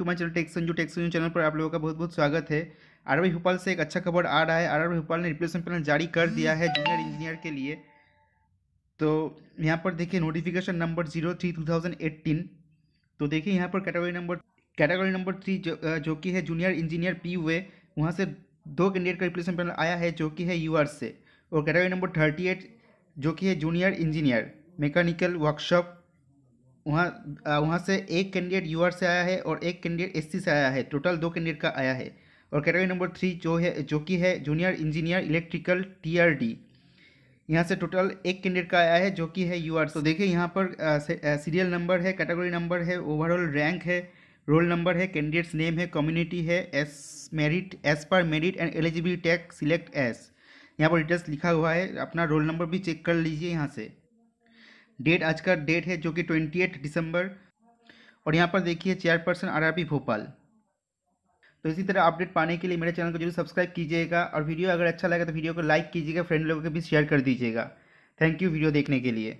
to my channel Tex Sanju Tex Sanju channel पर आप लोगों का बहुत बहुत स्वागत है आर भोपाल से एक अच्छा खबर आ रहा है आर भोपाल ने रिप्लेसमेंट प्लान जारी कर दिया है जूनियर इंजीनियर के लिए तो यहाँ पर देखिए नोटिफिकेशन नंबर जीरो थ्री तो देखिए यहाँ पर category number category number three जो, कि है जूनियर इंजीनियर पी हुए वहाँ से दो कैंडिडेट का रिप्लेसमेंट पैनल आया है जो कि है यू से और कैटेगरी नंबर थर्टी एट जो कि है जूनियर इंजीनियर मैकेनिकल वर्कशॉप वहाँ वहाँ से एक कैंडिडेट यू से आया है और एक कैंडिडेट एस से आया है टोटल दो कैंडिडेट का आया है और कैटेगरी नंबर थ्री जो है जो कि है जूनियर इंजीनियर इलेक्ट्रिकल टीआरडी यहाँ से टोटल एक कैंडिडेट का आया है जो कि है यूआर तो देखिए यहाँ पर सीरियल नंबर है कैटेगरी नंबर है ओवरऑल रैंक है रोल नंबर है कैंडिडेट्स नेम है कम्युनिटी है as merit as per merit and eligibility tag select as यहाँ पर डिटेल्स लिखा हुआ है अपना रोल नंबर भी चेक कर लीजिए यहाँ से डेट आज का डेट है जो कि ट्वेंटी एट दिसंबर और यहाँ पर देखिए चेयरपर्सन आर भोपाल तो इसी तरह अपडेट पाने के लिए मेरे चैनल को जरूर सब्सक्राइब कीजिएगा और वीडियो अगर अच्छा लगे तो वीडियो को लाइक कीजिएगा फ्रेंड लोगों के भी शेयर कर दीजिएगा थैंक यू वीडियो देखने के लिए